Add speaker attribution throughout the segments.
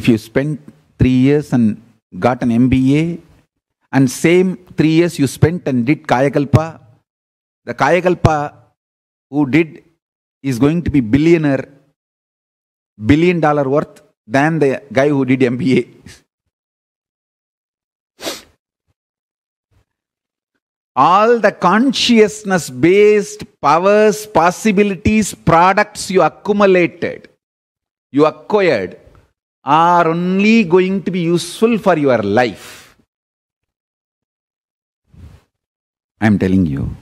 Speaker 1: if you spent three years and got an MBA, and same three years you spent and did Kayakalpa, the Kayakalpa who did is going to be billionaire, billion dollar worth than the guy who did MBA. all the consciousness based powers, possibilities, products you accumulated, you acquired, are only going to be useful for your life. I am telling you.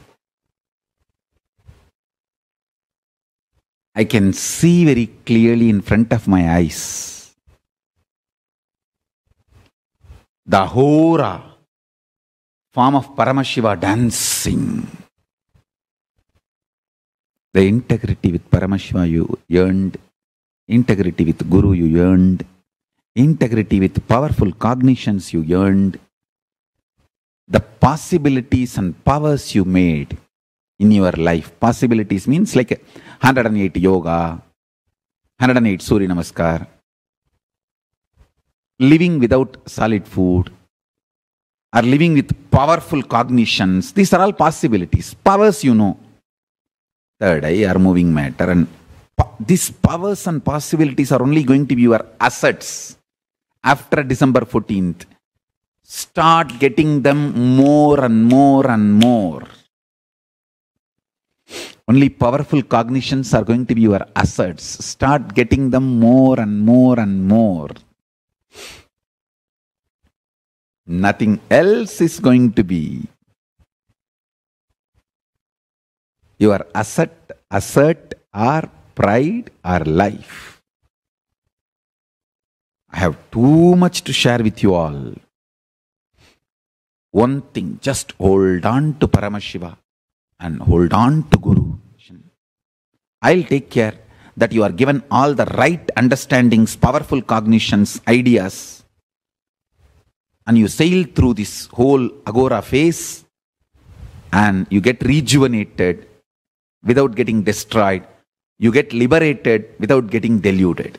Speaker 1: I can see very clearly in front of my eyes the Hora form of Paramashiva dancing. The integrity with Paramashiva you earned, integrity with Guru you earned, integrity with powerful cognitions you yearned, the possibilities and powers you made in your life. Possibilities means like 108 yoga, 108 suri Namaskar, living without solid food, or living with powerful cognitions. These are all possibilities. Powers you know. Third eye are moving matter and these powers and possibilities are only going to be your assets after December 14th. Start getting them more and more and more. Only powerful cognitions are going to be your assets. Start getting them more and more and more. Nothing else is going to be your asset, assert, or pride, or life. I have too much to share with you all. One thing, just hold on to Paramashiva and hold on to Guru. I'll take care that you are given all the right understandings, powerful cognitions, ideas, and you sail through this whole agora phase and you get rejuvenated without getting destroyed. You get liberated without getting deluded.